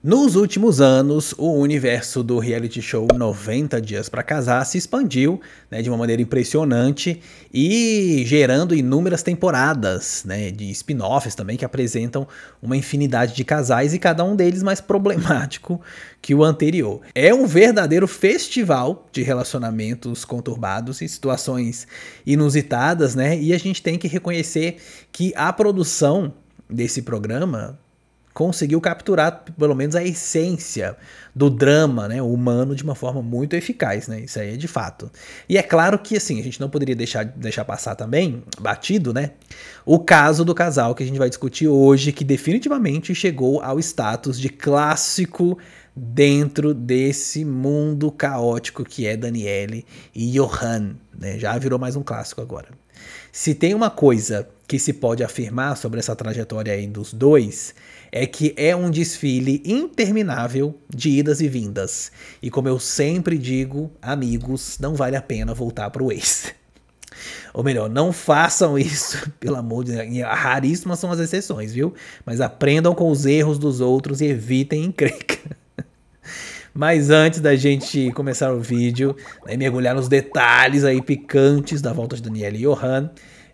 Nos últimos anos, o universo do reality show 90 Dias para Casar se expandiu né, de uma maneira impressionante e gerando inúmeras temporadas né, de spin-offs também que apresentam uma infinidade de casais e cada um deles mais problemático que o anterior. É um verdadeiro festival de relacionamentos conturbados e situações inusitadas, né? E a gente tem que reconhecer que a produção desse programa conseguiu capturar pelo menos a essência do drama né, humano de uma forma muito eficaz, né? Isso aí é de fato. E é claro que assim, a gente não poderia deixar, deixar passar também, batido, né? O caso do casal que a gente vai discutir hoje, que definitivamente chegou ao status de clássico dentro desse mundo caótico que é Daniele e Johan. Né? Já virou mais um clássico agora. Se tem uma coisa que se pode afirmar sobre essa trajetória aí dos dois, é que é um desfile interminável de idas e vindas. E como eu sempre digo, amigos, não vale a pena voltar para o ex. Ou melhor, não façam isso, pelo amor de Deus. Raríssimas são as exceções, viu? Mas aprendam com os erros dos outros e evitem encrenca. Mas antes da gente começar o vídeo né, mergulhar nos detalhes aí picantes da volta de Daniela e Johan,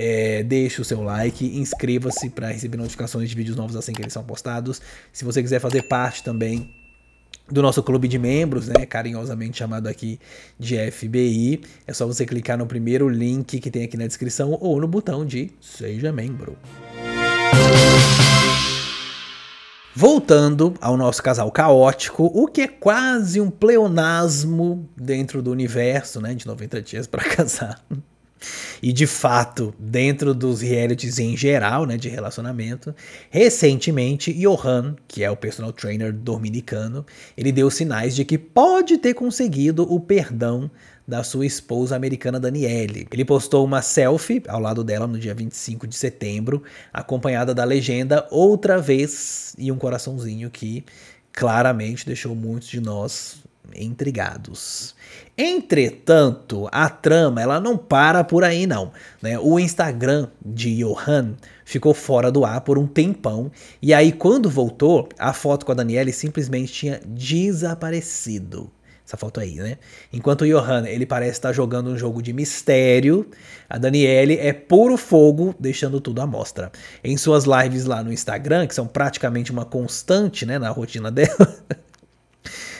é, deixe o seu like, inscreva-se para receber notificações de vídeos novos assim que eles são postados. Se você quiser fazer parte também do nosso clube de membros, né, carinhosamente chamado aqui de FBI, é só você clicar no primeiro link que tem aqui na descrição ou no botão de seja membro. Voltando ao nosso casal caótico, o que é quase um pleonasmo dentro do universo, né, de 90 dias para casar. E de fato, dentro dos realities em geral, né, de relacionamento, recentemente Johan, que é o personal trainer dominicano, ele deu sinais de que pode ter conseguido o perdão da sua esposa americana Danielle. Ele postou uma selfie ao lado dela no dia 25 de setembro, acompanhada da legenda outra vez e um coraçãozinho que claramente deixou muitos de nós intrigados. Entretanto, a trama ela não para por aí não. Né? O Instagram de Johan ficou fora do ar por um tempão e aí quando voltou, a foto com a Daniele simplesmente tinha desaparecido. Essa foto aí, né? Enquanto o Johan ele parece estar tá jogando um jogo de mistério, a Daniele é puro fogo, deixando tudo à mostra. Em suas lives lá no Instagram, que são praticamente uma constante, né, na rotina dela.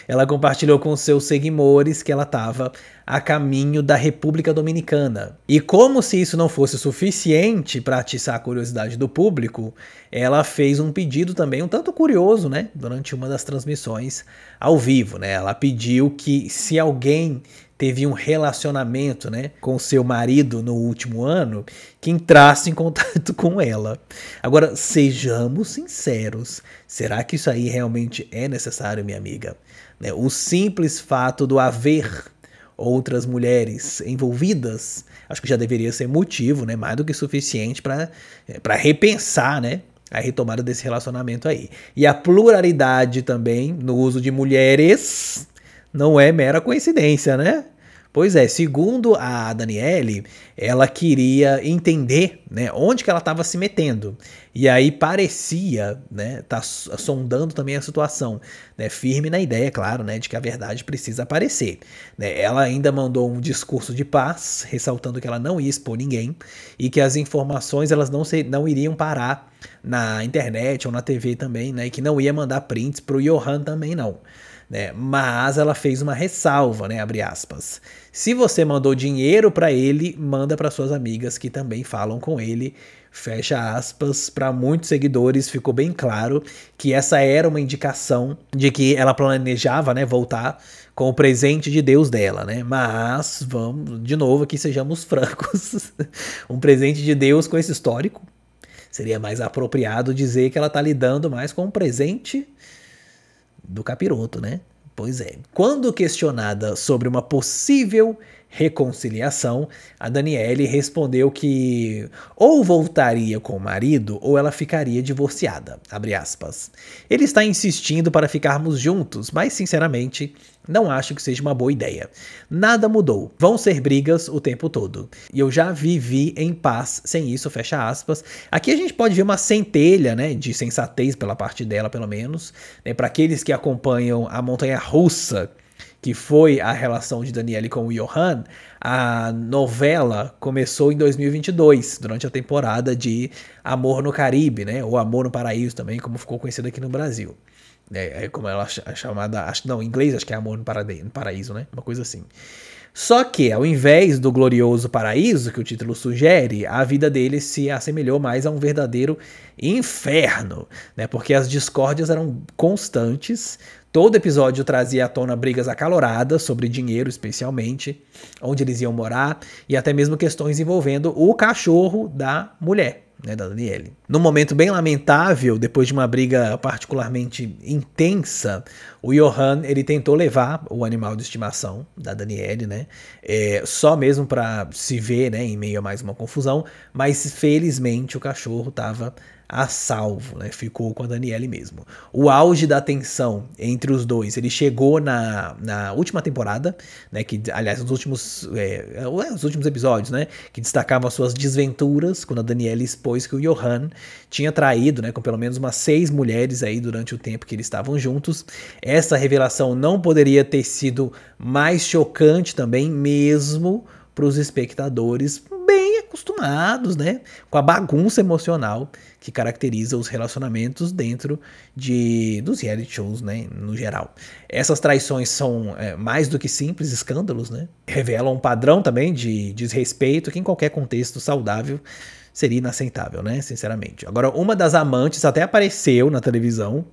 Ela compartilhou com seus seguidores que ela estava a caminho da República Dominicana. E como se isso não fosse suficiente para atiçar a curiosidade do público, ela fez um pedido também um tanto curioso, né, durante uma das transmissões ao vivo, né? Ela pediu que se alguém teve um relacionamento né, com seu marido no último ano que entrasse em contato com ela. Agora, sejamos sinceros, será que isso aí realmente é necessário, minha amiga? Né, o simples fato do haver outras mulheres envolvidas, acho que já deveria ser motivo, né, mais do que suficiente para eh, repensar, né, a retomada desse relacionamento aí. E a pluralidade também no uso de mulheres não é mera coincidência, né? Pois é, segundo a Daniele, ela queria entender né, onde que ela estava se metendo. E aí parecia, né, tá sondando também a situação, né, firme na ideia, claro, né, de que a verdade precisa aparecer. Né, ela ainda mandou um discurso de paz, ressaltando que ela não ia expor ninguém e que as informações elas não, se, não iriam parar na internet ou na TV também, né, e que não ia mandar prints para o Johan também não né? Mas ela fez uma ressalva, né? Abre aspas. Se você mandou dinheiro para ele, manda para suas amigas que também falam com ele. Fecha aspas. Para muitos seguidores ficou bem claro que essa era uma indicação de que ela planejava, né, voltar com o presente de Deus dela, né? Mas vamos de novo aqui sejamos francos. um presente de Deus com esse histórico seria mais apropriado dizer que ela está lidando mais com um presente do capiroto, né? Pois é. Quando questionada sobre uma possível reconciliação, a Daniele respondeu que ou voltaria com o marido ou ela ficaria divorciada. Ele está insistindo para ficarmos juntos, mas sinceramente não acho que seja uma boa ideia. Nada mudou. Vão ser brigas o tempo todo. E eu já vivi em paz sem isso, fecha aspas. Aqui a gente pode ver uma centelha, né, de sensatez pela parte dela, pelo menos, né, para aqueles que acompanham a montanha russa que foi a relação de Daniele com o Johan, a novela começou em 2022, durante a temporada de Amor no Caribe, né? Ou Amor no Paraíso também, como ficou conhecido aqui no Brasil. É, é, como ela é chamada, acho não, em inglês acho que é Amor no, Parade, no Paraíso, né? Uma coisa assim. Só que, ao invés do glorioso paraíso que o título sugere, a vida dele se assemelhou mais a um verdadeiro inferno, né? Porque as discórdias eram constantes. Todo episódio trazia à tona brigas acaloradas sobre dinheiro, especialmente, onde eles iam morar e até mesmo questões envolvendo o cachorro da mulher né, da Daniele. Num momento bem lamentável, depois de uma briga particularmente intensa, o Johan ele tentou levar o animal de estimação da Daniele, né, é, só mesmo para se ver, né, em meio a mais uma confusão. Mas felizmente o cachorro estava a salvo, né? Ficou com a Daniele mesmo. O auge da tensão entre os dois, ele chegou na, na última temporada, né? Que, aliás, os últimos, é, é, os últimos episódios, né? Que destacavam suas desventuras quando a Daniele expôs que o Johan tinha traído, né? Com pelo menos umas seis mulheres aí durante o tempo que eles estavam juntos. Essa revelação não poderia ter sido mais chocante também, mesmo para os espectadores, acostumados, né, com a bagunça emocional que caracteriza os relacionamentos dentro de dos reality shows, né, no geral. Essas traições são é, mais do que simples escândalos, né? Revelam um padrão também de desrespeito que em qualquer contexto saudável seria inaceitável, né? Sinceramente. Agora, uma das amantes até apareceu na televisão,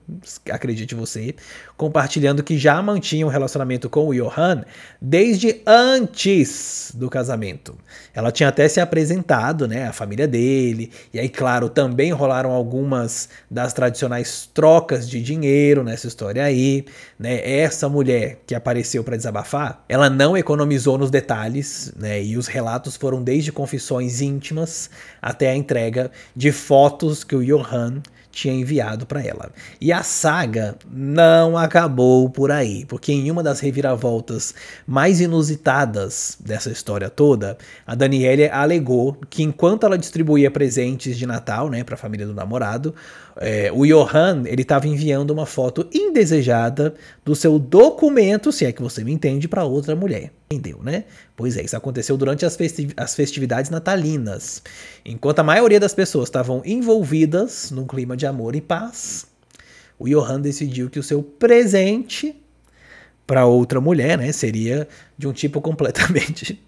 acredite você, compartilhando que já mantinha um relacionamento com o Johan desde antes do casamento. Ela tinha até se apresentado, né? A família dele. E aí, claro, também rolaram algumas das tradicionais trocas de dinheiro nessa história aí né, essa mulher que apareceu para desabafar, ela não economizou nos detalhes, né, e os relatos foram desde confissões íntimas até a entrega de fotos que o Johan tinha enviado para ela. E a saga não acabou por aí, porque em uma das reviravoltas mais inusitadas dessa história toda, a Daniela alegou que enquanto ela distribuía presentes de Natal, né, para a família do namorado, é, o Johan ele estava enviando uma foto indesejada do seu documento, se é que você me entende, para outra mulher entendeu, né? Pois é, isso aconteceu durante as, as festividades natalinas. Enquanto a maioria das pessoas estavam envolvidas num clima de amor e paz, o Johan decidiu que o seu presente para outra mulher, né, seria de um tipo completamente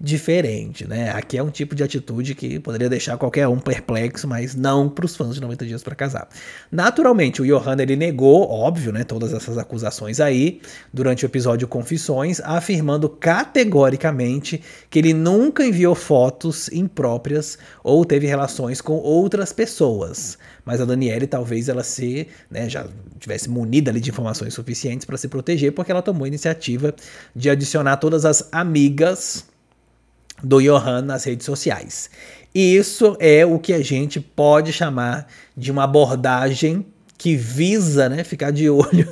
diferente, né? Aqui é um tipo de atitude que poderia deixar qualquer um perplexo, mas não para os fãs de 90 dias para casar. Naturalmente, o Johanna ele negou, óbvio, né, todas essas acusações aí durante o episódio Confissões, afirmando categoricamente que ele nunca enviou fotos impróprias ou teve relações com outras pessoas. Mas a Daniele talvez ela se, né, já tivesse munida ali de informações suficientes para se proteger, porque ela tomou a iniciativa de adicionar todas as amigas do Johan nas redes sociais. E isso é o que a gente pode chamar de uma abordagem que visa né, ficar de olho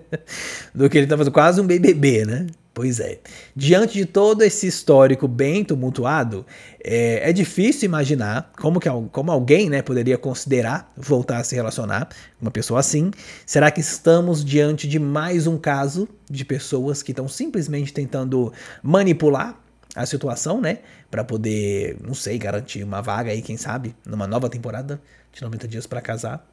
do que ele está fazendo, quase um BBB, né? Pois é. Diante de todo esse histórico bem tumultuado, é, é, difícil imaginar como, que, como alguém né, poderia considerar voltar a se relacionar com uma pessoa assim. Será que estamos diante de mais um caso de pessoas que estão simplesmente tentando manipular a situação, né? Para poder, não sei, garantir uma vaga aí, quem sabe, numa nova temporada de 90 dias para casar.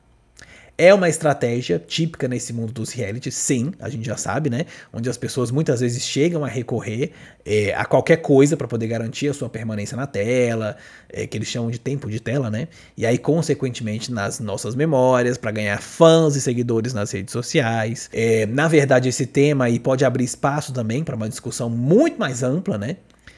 É uma estratégia típica nesse mundo dos reality, sim, a gente já sabe, né? Onde as pessoas muitas vezes chegam a recorrer é, a qualquer coisa para poder garantir a sua permanência na tela, é, que eles chamam de tempo de tela, né? E aí, consequentemente, nas nossas memórias, para ganhar fãs e seguidores nas redes sociais. É, na verdade, esse tema aí pode abrir espaço também para uma discussão muito mais ampla, né?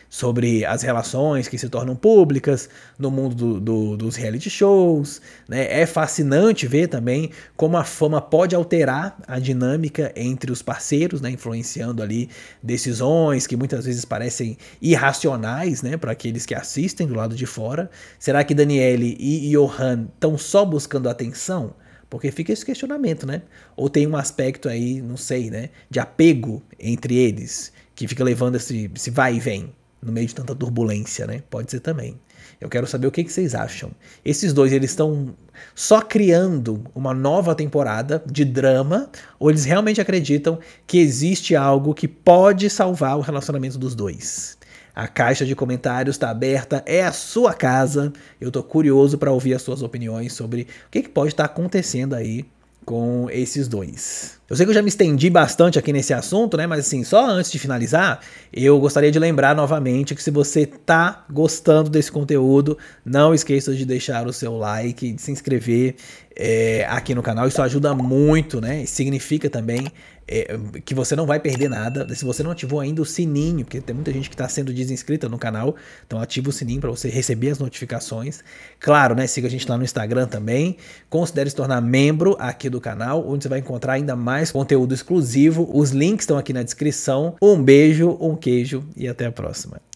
sobre as relações que se tornam públicas no mundo do, do, dos reality shows. Né? É fascinante ver também como a fama pode alterar a dinâmica entre os parceiros, né? influenciando ali decisões que muitas vezes parecem irracionais né? para aqueles que assistem do lado de fora. Será que Daniele e Johan estão só buscando atenção? Porque fica esse questionamento, né? Ou tem um aspecto aí, não sei, né? De apego entre eles, que fica levando esse, esse vai e vem no meio de tanta turbulência, né? Pode ser também. Eu quero saber o que, que vocês acham. Esses dois, eles estão só criando uma nova temporada de drama ou eles realmente acreditam que existe algo que pode salvar o relacionamento dos dois? A caixa de comentários está aberta, é a sua casa. Eu tô curioso para ouvir as suas opiniões sobre o que, que pode estar tá acontecendo aí com esses dois. Eu sei que eu já me estendi bastante aqui nesse assunto, né? Mas assim, só antes de finalizar, eu gostaria de lembrar novamente que se você tá gostando desse conteúdo, não esqueça de deixar o seu like, de se inscrever é, aqui no canal. Isso ajuda muito, né? E significa também é, que você não vai perder nada. Se você não ativou ainda o sininho, porque tem muita gente que está sendo desinscrita no canal, então ativa o sininho para você receber as notificações. Claro, né? Siga a gente lá no Instagram também. Considere se tornar membro aqui do canal, onde você vai encontrar ainda mais conteúdo exclusivo. Os links estão aqui na descrição. Um beijo, um queijo e até a próxima.